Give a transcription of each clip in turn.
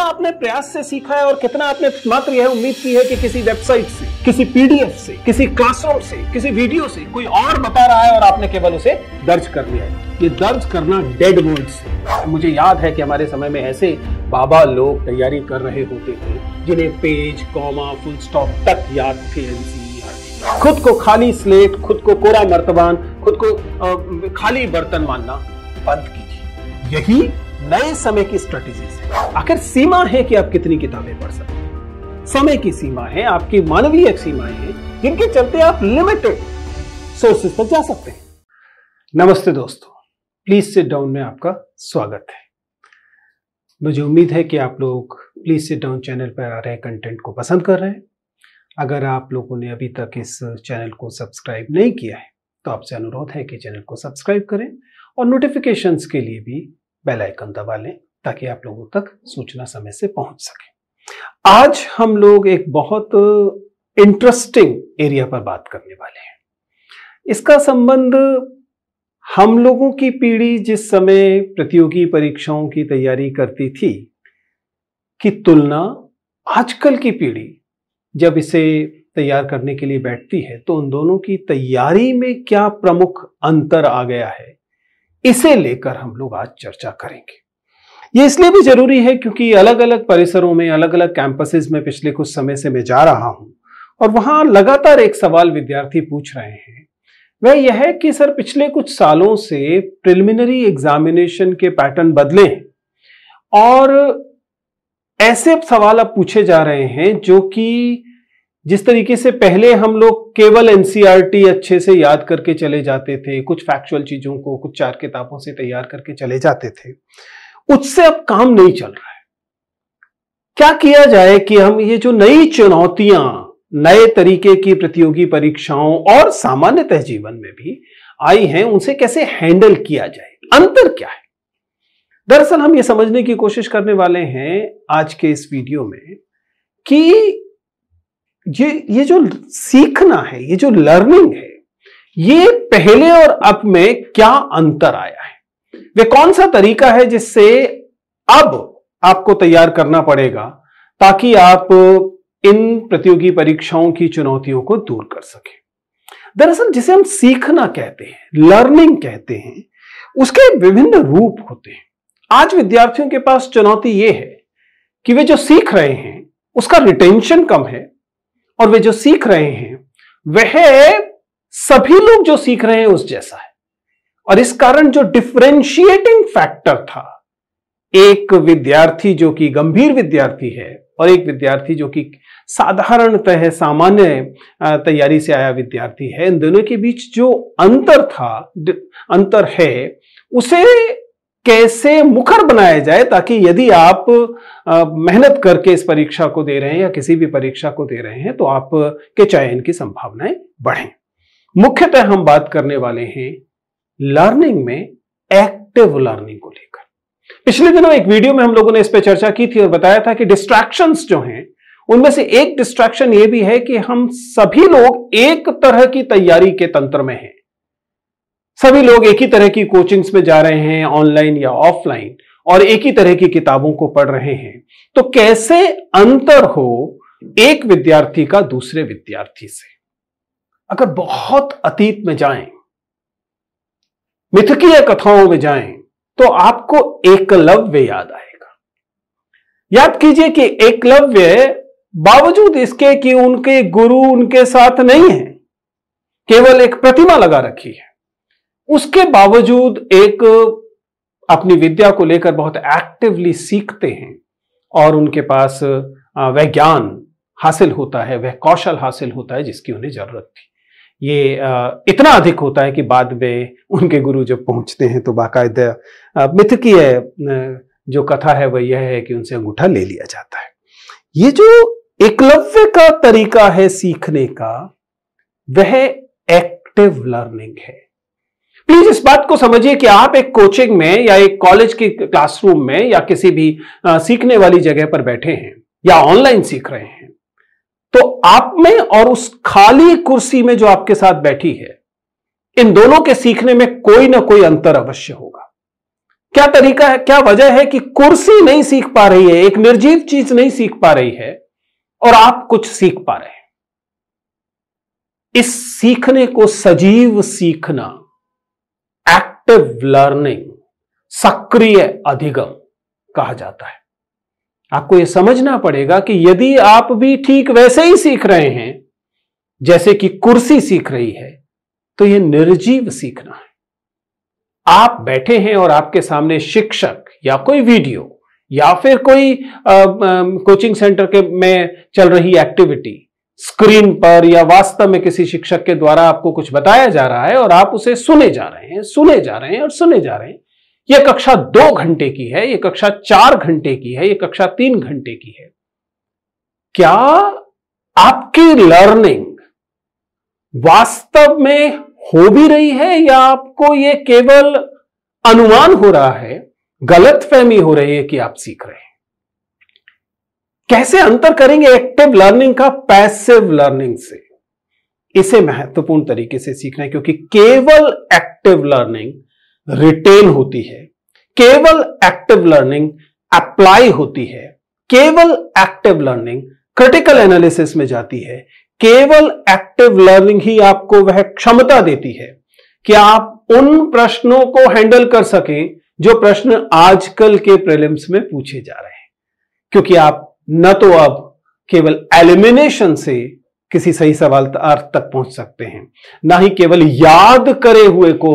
कितना आपने प्रयास से सीखा है और कितना आपने मात्र यह उम्मीद की है कि किसी वेबसाइट से किसी पीडीएफ से किसी क्लासरूम से किसी वीडियो से कोई और बता रहा है और आपने केवल उसे दर्ज कर लिया है ये दर्ज करना डेड वर्ड है मुझे याद है कि हमारे समय में ऐसे बाबा लोग तैयारी कर रहे होते थे जिन्हें पेज कॉमा फुल स्टॉप तक याद थे खुद को खाली स्लेट खुद को कोरा मर्तबान खुद को खाली बर्तन मानना बंद कीजिए यही नए समय की स्ट्रेटेजी से आखिर सीमा है कि आप कितनी किताबें पढ़ सकते समय की सीमा है आपकी मानवीय सीमा है जिनके चलते आप लिमिटेड सोर्सेस तक जा सकते हैं नमस्ते दोस्तों प्लीज सिट डाउन में आपका स्वागत है मुझे उम्मीद है कि आप लोग प्लीज सिट डाउन चैनल पर आ रहे कंटेंट को पसंद कर रहे हैं अगर आप लोगों ने अभी तक इस चैनल को सब्सक्राइब नहीं किया है तो आपसे अनुरोध है कि चैनल को सब्सक्राइब करें और नोटिफिकेशंस के लिए भी बेल आइकन दबा लें ताकि आप लोगों तक सूचना समय से पहुंच सके आज हम लोग एक बहुत इंटरेस्टिंग एरिया पर बात करने वाले हैं इसका संबंध हम लोगों की पीढ़ी जिस समय प्रतियोगी परीक्षाओं की तैयारी करती थी की तुलना आजकल की पीढ़ी जब इसे तैयार करने के लिए बैठती है तो उन दोनों की तैयारी में क्या प्रमुख अंतर आ गया है इसे लेकर हम लोग आज चर्चा करेंगे ये इसलिए भी जरूरी है क्योंकि अलग अलग परिसरों में अलग अलग कैंपसेस में पिछले कुछ समय से मैं जा रहा हूं और वहां लगातार एक सवाल विद्यार्थी पूछ रहे हैं वह यह है कि सर पिछले कुछ सालों से प्रिलिमिनरी एग्जामिनेशन के पैटर्न बदले हैं और ऐसे सवाल अब पूछे जा रहे हैं जो कि जिस तरीके से पहले हम लोग केवल एनसीईआरटी e अच्छे से याद करके चले जाते थे कुछ फैक्चुअल चीजों को कुछ चार किताबों से तैयार करके चले जाते थे उससे अब काम नहीं चल रहा है क्या किया जाए कि हम ये जो नई चुनौतियां नए तरीके की प्रतियोगी परीक्षाओं और सामान्यतः जीवन में भी आई हैं उनसे कैसे हैंडल किया जाए अंतर क्या है दरअसल हम ये समझने की कोशिश करने वाले हैं आज के इस वीडियो में कि ये ये जो सीखना है ये जो लर्निंग है ये पहले और अब में क्या अंतर आया है वे कौन सा तरीका है जिससे अब आपको तैयार करना पड़ेगा ताकि आप इन प्रतियोगी परीक्षाओं की चुनौतियों को दूर कर सके दरअसल जिसे हम सीखना कहते हैं लर्निंग कहते हैं उसके विभिन्न रूप होते हैं आज विद्यार्थियों के पास चुनौती ये है कि वे जो सीख रहे हैं उसका रिटेंशन कम है और वे जो सीख रहे हैं वह सभी लोग जो सीख रहे हैं उस जैसा है और इस कारण जो डिफ्रेंशिएटिंग फैक्टर था एक विद्यार्थी जो कि गंभीर विद्यार्थी है और एक विद्यार्थी जो कि साधारणतः सामान्य तैयारी से आया विद्यार्थी है इन दोनों के बीच जो अंतर था अंतर है उसे कैसे मुखर बनाया जाए ताकि यदि आप मेहनत करके इस परीक्षा को दे रहे हैं या किसी भी परीक्षा को दे रहे हैं तो आप के चयन की संभावनाएं बढ़ें मुख्यतः हम बात करने वाले हैं लर्निंग में एक्टिव लर्निंग को लेकर पिछले दिनों एक वीडियो में हम लोगों ने इस पर चर्चा की थी और बताया था कि डिस्ट्रैक्शन जो हैं उनमें से एक डिस्ट्रैक्शन ये भी है कि हम सभी लोग एक तरह की तैयारी के तंत्र में हैं सभी लोग एक ही तरह की कोचिंग्स में जा रहे हैं ऑनलाइन या ऑफलाइन और एक ही तरह की किताबों को पढ़ रहे हैं तो कैसे अंतर हो एक विद्यार्थी का दूसरे विद्यार्थी से अगर बहुत अतीत में जाएं मिथकीय कथाओं में जाएं तो आपको एकलव्य याद आएगा याद कीजिए कि एकलव्य बावजूद इसके कि उनके गुरु उनके साथ नहीं है केवल एक प्रतिमा लगा रखी है उसके बावजूद एक अपनी विद्या को लेकर बहुत एक्टिवली सीखते हैं और उनके पास वह ज्ञान हासिल होता है वह कौशल हासिल होता है जिसकी उन्हें जरूरत थी ये इतना अधिक होता है कि बाद में उनके गुरु जब पहुंचते हैं तो बाकायदा मिथ की है जो कथा है वह यह है कि उनसे अंगूठा ले लिया जाता है ये जो एकलव्य का तरीका है सीखने का वह एक्टिव लर्निंग है प्लीज इस बात को समझिए कि आप एक कोचिंग में या एक कॉलेज के क्लासरूम में या किसी भी आ, सीखने वाली जगह पर बैठे हैं या ऑनलाइन सीख रहे हैं तो आप में और उस खाली कुर्सी में जो आपके साथ बैठी है इन दोनों के सीखने में कोई ना कोई अंतर अवश्य होगा क्या तरीका है क्या वजह है कि कुर्सी नहीं सीख पा रही है एक निर्जीव चीज नहीं सीख पा रही है और आप कुछ सीख पा रहे हैं इस सीखने को सजीव सीखना एक्टिव लर्निंग सक्रिय अधिगम कहा जाता है आपको यह समझना पड़ेगा कि यदि आप भी ठीक वैसे ही सीख रहे हैं जैसे कि कुर्सी सीख रही है तो यह निर्जीव सीखना है आप बैठे हैं और आपके सामने शिक्षक या कोई वीडियो या फिर कोई आ, आ, कोचिंग सेंटर के में चल रही एक्टिविटी स्क्रीन पर या वास्तव में किसी शिक्षक के द्वारा आपको कुछ बताया जा रहा है और आप उसे सुने जा रहे हैं सुने जा रहे हैं और सुने जा रहे हैं यह कक्षा दो घंटे की है यह कक्षा चार घंटे की है यह कक्षा तीन घंटे की है क्या आपकी लर्निंग वास्तव में हो भी रही है या आपको यह केवल अनुमान हो रहा है गलत फहमी हो रही है कि आप सीख रहे हैं कैसे अंतर करेंगे एक्टिव लर्निंग का पैसिव लर्निंग से इसे महत्वपूर्ण तरीके से सीखना है क्योंकि केवल एक्टिव लर्निंग रिटेन होती है केवल एक्टिव लर्निंग अप्लाई होती है केवल एक्टिव लर्निंग क्रिटिकल एनालिसिस में जाती है केवल एक्टिव लर्निंग ही आपको वह क्षमता देती है कि आप उन प्रश्नों को हैंडल कर सकें जो प्रश्न आजकल के प्रीलिम्स में पूछे जा रहे हैं क्योंकि आप न तो आप केवल एलिमिनेशन से किसी सही सवाल अर्थ तक पहुंच सकते हैं ना ही केवल याद करे हुए को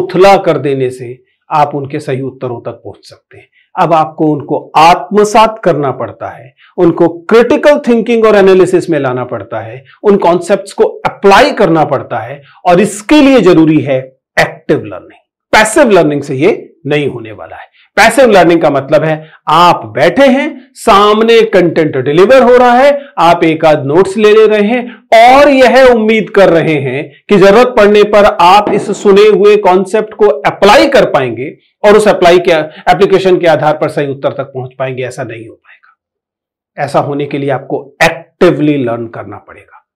उथला कर देने से आप उनके सही उत्तरों तक पहुंच सकते हैं अब आपको उनको आत्मसात करना पड़ता है उनको क्रिटिकल थिंकिंग और एनालिसिस में लाना पड़ता है उन कॉन्सेप्ट्स को अप्लाई करना पड़ता है और इसके लिए जरूरी है एक्टिव लर्निंग पैसिव लर्निंग से ये नहीं होने वाला है पैसिव लर्निंग का मतलब है आप बैठे हैं सामने कंटेंट डिलीवर हो रहा है आप एक आध नोट्स ले ले रहे हैं और यह उम्मीद कर रहे हैं कि जरूरत पड़ने पर आप इस सुने हुए कॉन्सेप्ट को अप्लाई कर पाएंगे और उस अप्लाई के एप्लीकेशन के आधार पर सही उत्तर तक पहुंच पाएंगे ऐसा नहीं हो पाएगा ऐसा होने के लिए आपको एक्टिवली लर्न करना पड़ेगा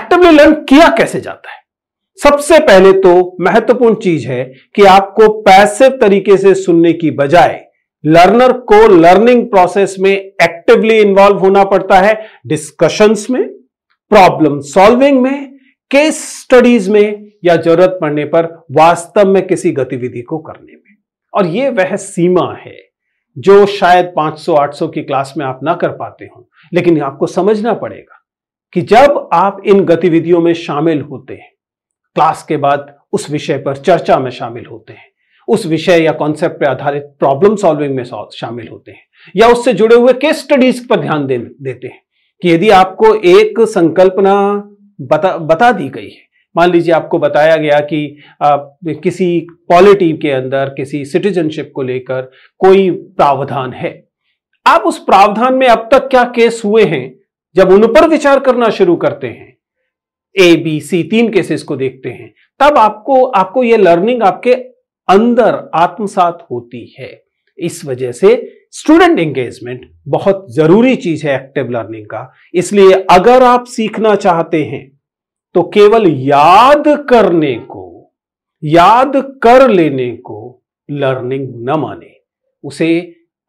एक्टिवली लर्न किया कैसे जाता है सबसे पहले तो महत्वपूर्ण चीज है कि आपको पैसिव तरीके से सुनने की बजाय लर्नर को लर्निंग प्रोसेस में एक्टिवली इन्वॉल्व होना पड़ता है डिस्कशंस में प्रॉब्लम सॉल्विंग में केस स्टडीज में या जरूरत पड़ने पर वास्तव में किसी गतिविधि को करने में और ये वह सीमा है जो शायद 500-800 की क्लास में आप ना कर पाते हो लेकिन आपको समझना पड़ेगा कि जब आप इन गतिविधियों में शामिल होते हैं क्लास के बाद उस विषय पर चर्चा में शामिल होते हैं उस विषय या कॉन्सेप्ट पर आधारित प्रॉब्लम सॉल्विंग में शामिल होते हैं या उससे जुड़े हुए केस स्टडीज पर ध्यान दे, देते हैं कि यदि आपको एक संकल्पना बता बता दी गई है मान लीजिए आपको बताया गया कि आ, किसी पॉलिटी के अंदर किसी सिटीजनशिप को लेकर कोई प्रावधान है आप उस प्रावधान में अब तक क्या केस हुए हैं जब उन पर विचार करना शुरू करते हैं ए बी सी तीन केसेस को देखते हैं तब आपको आपको ये लर्निंग आपके अंदर आत्मसात होती है इस वजह से स्टूडेंट एंगेजमेंट बहुत जरूरी चीज है एक्टिव लर्निंग का इसलिए अगर आप सीखना चाहते हैं तो केवल याद करने को याद कर लेने को लर्निंग न माने उसे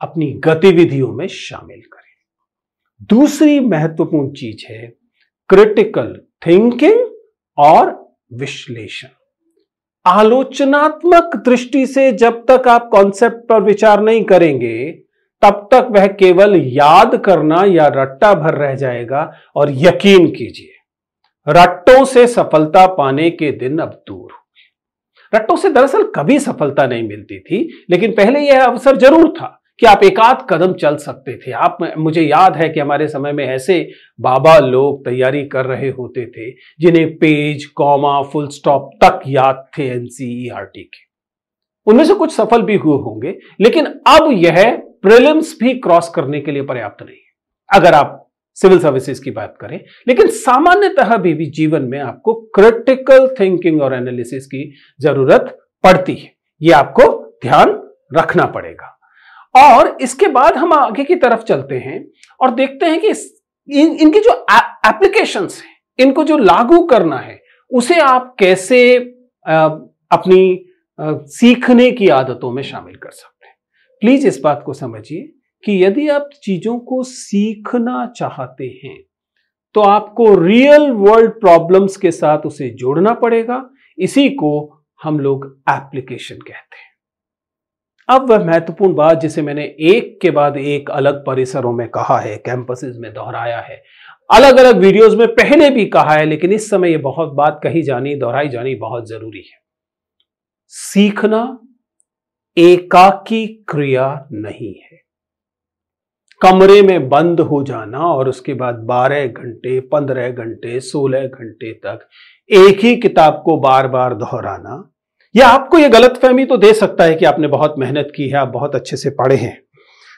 अपनी गतिविधियों में शामिल करें दूसरी महत्वपूर्ण चीज है क्रिटिकल थिंकिंग और विश्लेषण आलोचनात्मक दृष्टि से जब तक आप कॉन्सेप्ट पर विचार नहीं करेंगे तब तक वह केवल याद करना या रट्टा भर रह जाएगा और यकीन कीजिए रट्टों से सफलता पाने के दिन अब दूर रट्टों से दरअसल कभी सफलता नहीं मिलती थी लेकिन पहले यह अवसर जरूर था कि आप एकाध कदम चल सकते थे आप मुझे याद है कि हमारे समय में ऐसे बाबा लोग तैयारी कर रहे होते थे जिन्हें पेज कॉमा फुल स्टॉप तक याद थे एनसीईआरटी e के उनमें से कुछ सफल भी हुए होंगे लेकिन अब यह प्रिलिम्स भी क्रॉस करने के लिए पर्याप्त नहीं है अगर आप सिविल सर्विसेज की बात करें लेकिन सामान्यतः भी, भी जीवन में आपको क्रिटिकल थिंकिंग और एनालिसिस की जरूरत पड़ती है यह आपको ध्यान रखना पड़ेगा और इसके बाद हम आगे की तरफ चलते हैं और देखते हैं कि इन, इनकी जो एप्लीकेशन है इनको जो लागू करना है उसे आप कैसे आ, अपनी आ, सीखने की आदतों में शामिल कर सकते हैं प्लीज इस बात को समझिए कि यदि आप चीजों को सीखना चाहते हैं तो आपको रियल वर्ल्ड प्रॉब्लम्स के साथ उसे जोड़ना पड़ेगा इसी को हम लोग एप्लीकेशन कहते हैं अब वह महत्वपूर्ण बात जिसे मैंने एक के बाद एक अलग परिसरों में कहा है कैंपसेस में दोहराया है अलग अलग वीडियोस में पहले भी कहा है लेकिन इस समय यह बहुत बात कही जानी दोहराई जानी बहुत जरूरी है सीखना एकाकी क्रिया नहीं है कमरे में बंद हो जाना और उसके बाद 12 घंटे 15 घंटे 16 घंटे तक एक ही किताब को बार बार दोहराना या आपको ये गलतफहमी तो दे सकता है कि आपने बहुत मेहनत की है आप बहुत अच्छे से पढ़े हैं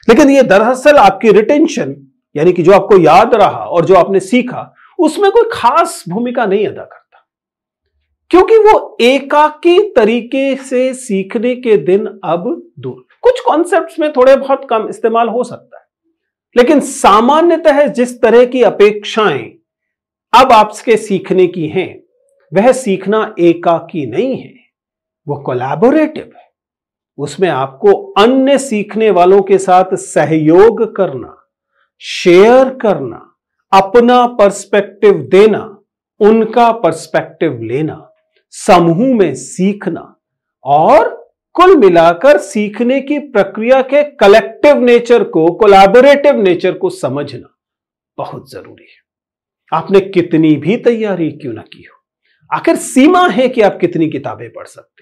लेकिन ये दरअसल आपकी रिटेंशन यानी कि जो आपको याद रहा और जो आपने सीखा उसमें कोई खास भूमिका नहीं अदा करता क्योंकि वो एकाकी तरीके से सीखने के दिन अब दूर कुछ कॉन्सेप्ट्स में थोड़े बहुत कम इस्तेमाल हो सकता है लेकिन सामान्यतः जिस तरह की अपेक्षाएं अब आपके सीखने की हैं वह सीखना एकाकी नहीं है वो कोलैबोरेटिव है उसमें आपको अन्य सीखने वालों के साथ सहयोग करना शेयर करना अपना पर्सपेक्टिव देना उनका पर्सपेक्टिव लेना समूह में सीखना और कुल मिलाकर सीखने की प्रक्रिया के कलेक्टिव नेचर को कोलैबोरेटिव नेचर को समझना बहुत जरूरी है आपने कितनी भी तैयारी क्यों ना की हो आखिर सीमा है कि आप कितनी किताबें पढ़ सकते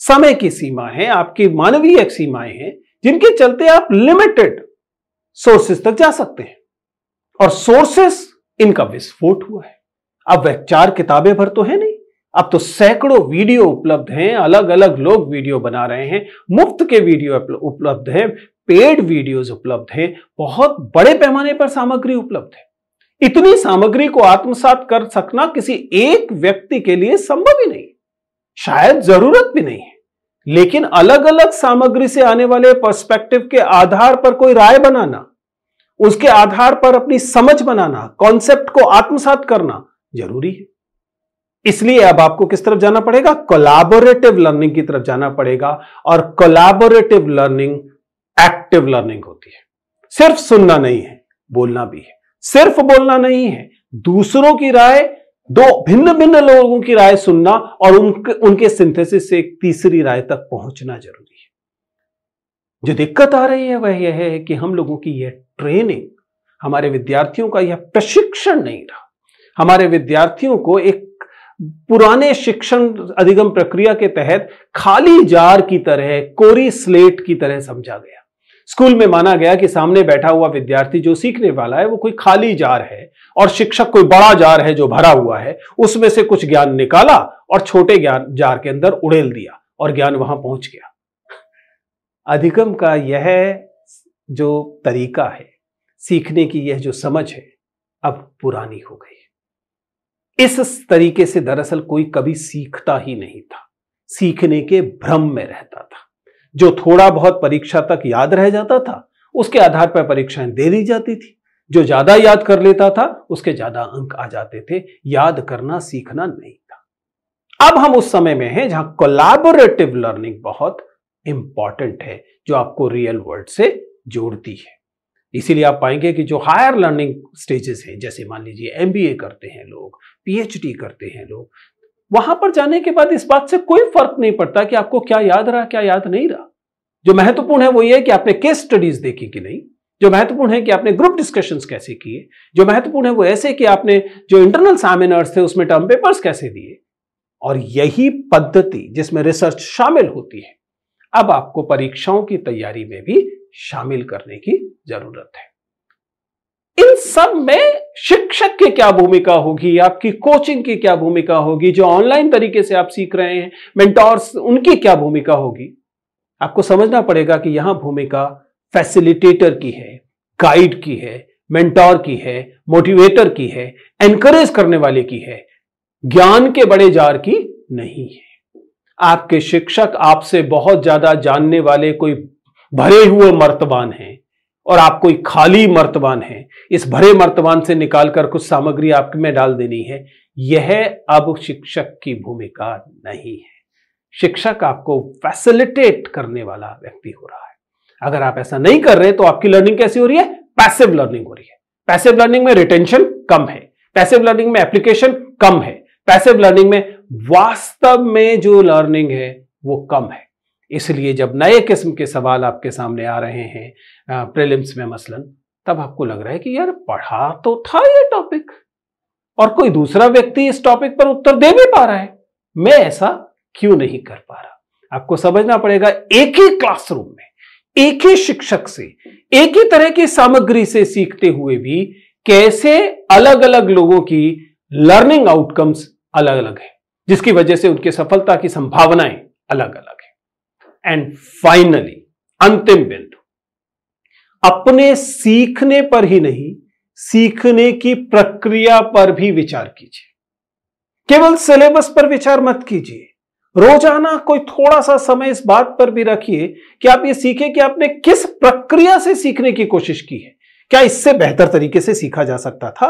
समय की सीमा है आपकी मानवीय सीमाएं हैं जिनके चलते आप लिमिटेड सोर्सेस तक जा सकते हैं और सोर्सेस इनका विस्फोट हुआ है अब वह चार किताबें भर तो है नहीं अब तो सैकड़ों वीडियो उपलब्ध हैं अलग अलग लोग वीडियो बना रहे हैं मुफ्त के वीडियो उपलब्ध हैं पेड वीडियोस उपलब्ध हैं बहुत बड़े पैमाने पर सामग्री उपलब्ध है इतनी सामग्री को आत्मसात कर सकना किसी एक व्यक्ति के लिए संभव ही नहीं शायद जरूरत भी नहीं है लेकिन अलग अलग सामग्री से आने वाले पर्सपेक्टिव के आधार पर कोई राय बनाना उसके आधार पर अपनी समझ बनाना कॉन्सेप्ट को आत्मसात करना जरूरी है इसलिए अब आपको किस तरफ जाना पड़ेगा कोलाबोरेटिव लर्निंग की तरफ जाना पड़ेगा और कोलाबोरेटिव लर्निंग एक्टिव लर्निंग होती है सिर्फ सुनना नहीं है बोलना भी है सिर्फ बोलना नहीं है दूसरों की राय दो भिन्न भिन्न लोगों की राय सुनना और उनके उनके सिंथेसिस से एक तीसरी राय तक पहुंचना जरूरी है जो दिक्कत आ रही है वह यह है कि हम लोगों की यह ट्रेनिंग हमारे विद्यार्थियों का यह प्रशिक्षण नहीं रहा हमारे विद्यार्थियों को एक पुराने शिक्षण अधिगम प्रक्रिया के तहत खाली जार की तरह कोरी स्लेट की तरह समझा गया स्कूल में माना गया कि सामने बैठा हुआ विद्यार्थी जो सीखने वाला है वो कोई खाली जार है और शिक्षक कोई बड़ा जार है जो भरा हुआ है उसमें से कुछ ज्ञान निकाला और छोटे ज्ञान जार के अंदर उड़ेल दिया और ज्ञान वहां पहुंच गया अधिगम का यह जो तरीका है सीखने की यह जो समझ है अब पुरानी हो गई इस तरीके से दरअसल कोई कभी सीखता ही नहीं था सीखने के भ्रम में रहता था जो थोड़ा बहुत परीक्षा तक याद रह जाता था उसके आधार पर परीक्षाएं दे दी जाती थी जो ज्यादा याद कर लेता था उसके ज्यादा अंक आ जाते थे याद करना सीखना नहीं था अब हम उस समय में हैं जहां कोलैबोरेटिव लर्निंग बहुत इंपॉर्टेंट है जो आपको रियल वर्ल्ड से जोड़ती है इसीलिए आप पाएंगे कि जो हायर लर्निंग स्टेजेस हैं जैसे मान लीजिए एमबीए करते हैं लोग पीएचडी करते हैं लोग वहां पर जाने के बाद इस बात से कोई फर्क नहीं पड़ता कि आपको क्या याद रहा क्या याद नहीं रहा जो महत्वपूर्ण है वो ये कि आपने केस स्टडीज देखी कि नहीं जो महत्वपूर्ण है कि आपने ग्रुप डिस्कशंस कैसे किए जो महत्वपूर्ण है वो ऐसे कि आपने जो इंटरनल सेमिनार्स थे उसमें टर्म पेपर्स कैसे दिए और यही पद्धति जिसमें रिसर्च शामिल होती है अब आपको परीक्षाओं की तैयारी में भी शामिल करने की जरूरत है इन सब में शिक्षक की क्या भूमिका होगी आपकी कोचिंग की क्या भूमिका होगी जो ऑनलाइन तरीके से आप सीख रहे हैं मेंटोर्स उनकी क्या भूमिका होगी आपको समझना पड़ेगा कि यहां भूमिका फैसिलिटेटर की है गाइड की है मेंटोर की है मोटिवेटर की है एनकरेज करने वाले की है ज्ञान के बड़े जार की नहीं है आपके शिक्षक आपसे बहुत ज्यादा जानने वाले कोई भरे हुए मर्तबान हैं और आप कोई खाली मर्तबान है इस भरे मर्तबान से निकालकर कुछ सामग्री आप में डाल देनी है यह अब शिक्षक की भूमिका नहीं है शिक्षक आपको फैसिलिटेट करने वाला व्यक्ति हो रहा है अगर आप ऐसा नहीं कर रहे तो आपकी लर्निंग कैसी हो रही है पैसिव लर्निंग हो रही है पैसिव लर्निंग में रिटेंशन कम है पैसिव लर्निंग में एप्लीकेशन कम है पैसिव लर्निंग में वास्तव में जो लर्निंग है वो कम है इसलिए जब नए किस्म के सवाल आपके सामने आ रहे हैं प्रीलिम्स में मसलन तब आपको लग रहा है कि यार पढ़ा तो था ये टॉपिक और कोई दूसरा व्यक्ति इस टॉपिक पर उत्तर दे भी पा रहा है मैं ऐसा क्यों नहीं कर पा रहा आपको समझना पड़ेगा एक ही क्लासरूम में एक ही शिक्षक से एक ही तरह की सामग्री से सीखते हुए भी कैसे अलग अलग लोगों की लर्निंग आउटकम्स अलग अलग है जिसकी वजह से उनकी सफलता की संभावनाएं अलग अलग है एंड फाइनली अंतिम बिंदु अपने सीखने पर ही नहीं सीखने की प्रक्रिया पर भी विचार कीजिए केवल सिलेबस पर विचार मत कीजिए रोजाना कोई थोड़ा सा समय इस बात पर भी रखिए कि आप ये सीखें कि आपने किस प्रक्रिया से सीखने की कोशिश की है क्या इससे बेहतर तरीके से सीखा जा सकता था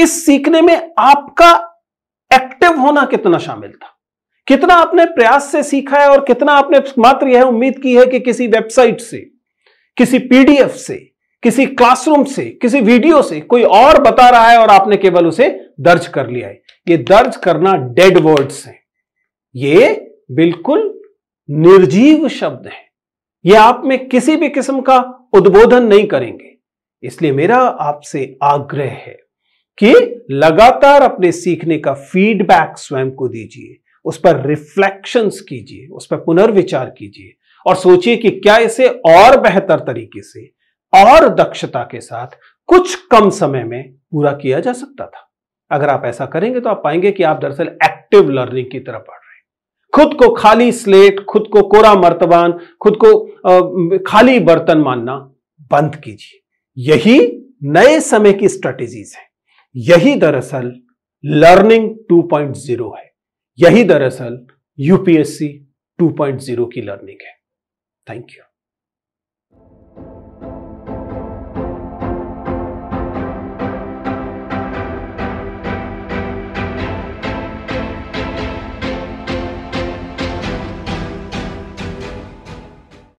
इस सीखने में आपका एक्टिव होना कितना शामिल था कितना आपने प्रयास से सीखा है और कितना आपने मात्र यह उम्मीद की है कि किसी वेबसाइट से किसी पीडीएफ से किसी क्लासरूम से किसी वीडियो से कोई और बता रहा है और आपने केवल उसे दर्ज कर लिया है ये दर्ज करना डेड वर्ड्स है ये बिल्कुल निर्जीव शब्द है ये आप में किसी भी किस्म का उद्बोधन नहीं करेंगे इसलिए मेरा आपसे आग्रह है कि लगातार अपने सीखने का फीडबैक स्वयं को दीजिए उस पर रिफ्लेक्शंस कीजिए उस पर पुनर्विचार कीजिए और सोचिए कि क्या इसे और बेहतर तरीके से और दक्षता के साथ कुछ कम समय में पूरा किया जा सकता था अगर आप ऐसा करेंगे तो आप पाएंगे कि आप दरअसल एक्टिव लर्निंग की तरफ बढ़ रहे हैं खुद को खाली स्लेट खुद को कोरा मर्तबान खुद को खाली बर्तन मानना बंद कीजिए यही नए समय की स्ट्रेटेजीज है यही दरअसल लर्निंग 2.0 है यही दरअसल यूपीएससी 2.0 की लर्निंग है Thank you.